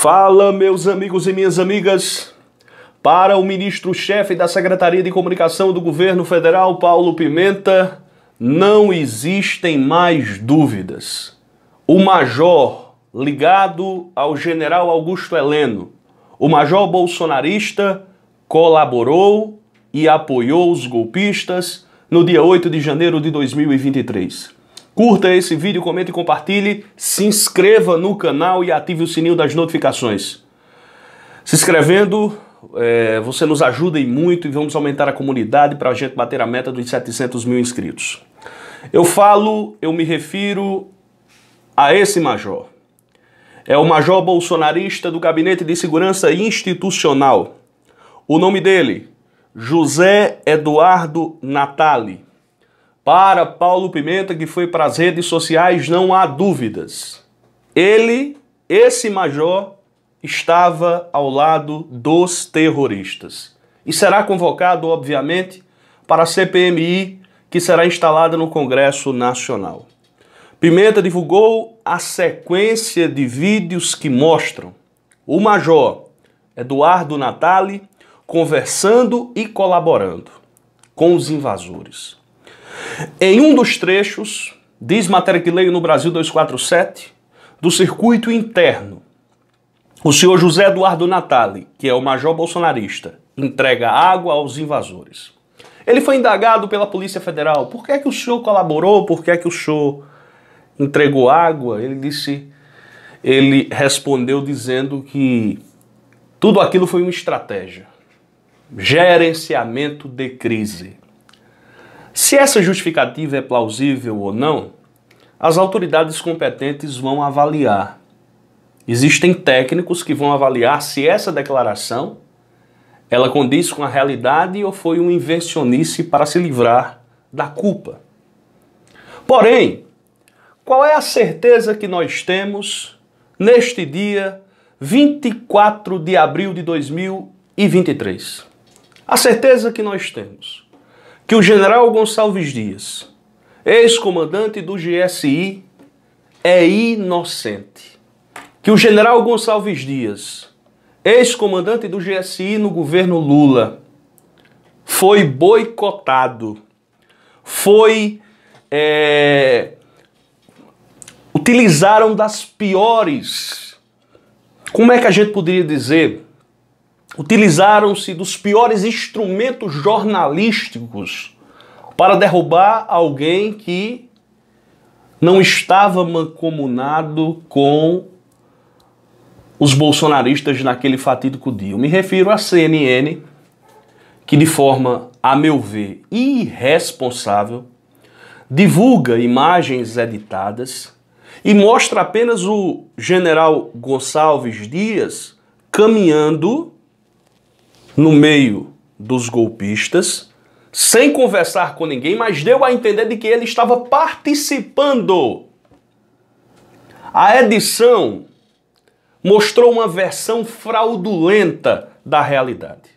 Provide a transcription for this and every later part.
Fala, meus amigos e minhas amigas. Para o ministro-chefe da Secretaria de Comunicação do Governo Federal, Paulo Pimenta, não existem mais dúvidas. O major ligado ao general Augusto Heleno, o major bolsonarista, colaborou e apoiou os golpistas no dia 8 de janeiro de 2023. Curta esse vídeo, comente e compartilhe, se inscreva no canal e ative o sininho das notificações. Se inscrevendo, é, você nos ajuda e muito e vamos aumentar a comunidade para a gente bater a meta dos 700 mil inscritos. Eu falo, eu me refiro a esse major. É o major bolsonarista do Gabinete de Segurança Institucional. O nome dele, José Eduardo Natali. Para Paulo Pimenta, que foi para as redes sociais, não há dúvidas. Ele, esse major, estava ao lado dos terroristas. E será convocado, obviamente, para a CPMI, que será instalada no Congresso Nacional. Pimenta divulgou a sequência de vídeos que mostram o major Eduardo Natali conversando e colaborando com os invasores. Em um dos trechos, diz matéria que leio no Brasil 247, do circuito interno, o senhor José Eduardo Natali, que é o major bolsonarista, entrega água aos invasores. Ele foi indagado pela Polícia Federal. Por que é que o senhor colaborou? Por que é que o senhor entregou água? Ele disse, ele respondeu dizendo que tudo aquilo foi uma estratégia. Gerenciamento de crise. Se essa justificativa é plausível ou não, as autoridades competentes vão avaliar. Existem técnicos que vão avaliar se essa declaração ela condiz com a realidade ou foi um invencionice para se livrar da culpa. Porém, qual é a certeza que nós temos neste dia 24 de abril de 2023? A certeza que nós temos que o general Gonçalves Dias, ex-comandante do GSI, é inocente. Que o general Gonçalves Dias, ex-comandante do GSI no governo Lula, foi boicotado, foi. É, utilizaram das piores. Como é que a gente poderia dizer? utilizaram-se dos piores instrumentos jornalísticos para derrubar alguém que não estava mancomunado com os bolsonaristas naquele fatídico dia. Eu me refiro à CNN, que de forma, a meu ver, irresponsável, divulga imagens editadas e mostra apenas o general Gonçalves Dias caminhando no meio dos golpistas, sem conversar com ninguém, mas deu a entender de que ele estava participando. A edição mostrou uma versão fraudulenta da realidade.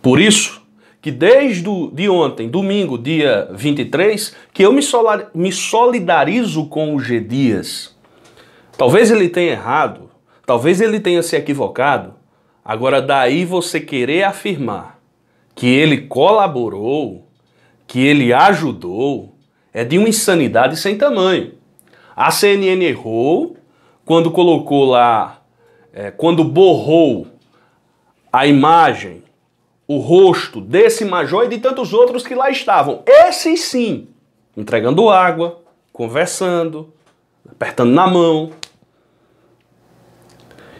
Por isso que desde de ontem, domingo, dia 23, que eu me, solar, me solidarizo com o G Dias. Talvez ele tenha errado, talvez ele tenha se equivocado, Agora, daí você querer afirmar que ele colaborou, que ele ajudou, é de uma insanidade sem tamanho. A CNN errou quando colocou lá, é, quando borrou a imagem, o rosto desse major e de tantos outros que lá estavam. Esses sim, entregando água, conversando, apertando na mão,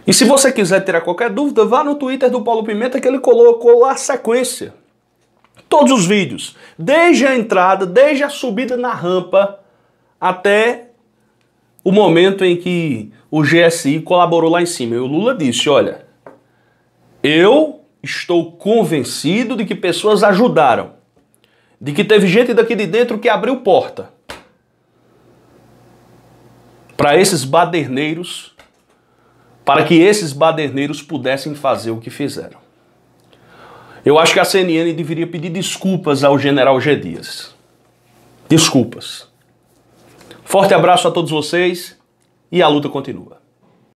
e se você quiser tirar qualquer dúvida, vá no Twitter do Paulo Pimenta que ele colocou lá a sequência. Todos os vídeos, desde a entrada, desde a subida na rampa, até o momento em que o GSI colaborou lá em cima. E o Lula disse: olha, eu estou convencido de que pessoas ajudaram, de que teve gente daqui de dentro que abriu porta para esses baderneiros para que esses baderneiros pudessem fazer o que fizeram. Eu acho que a CNN deveria pedir desculpas ao general G. Dias. Desculpas. Forte abraço a todos vocês e a luta continua.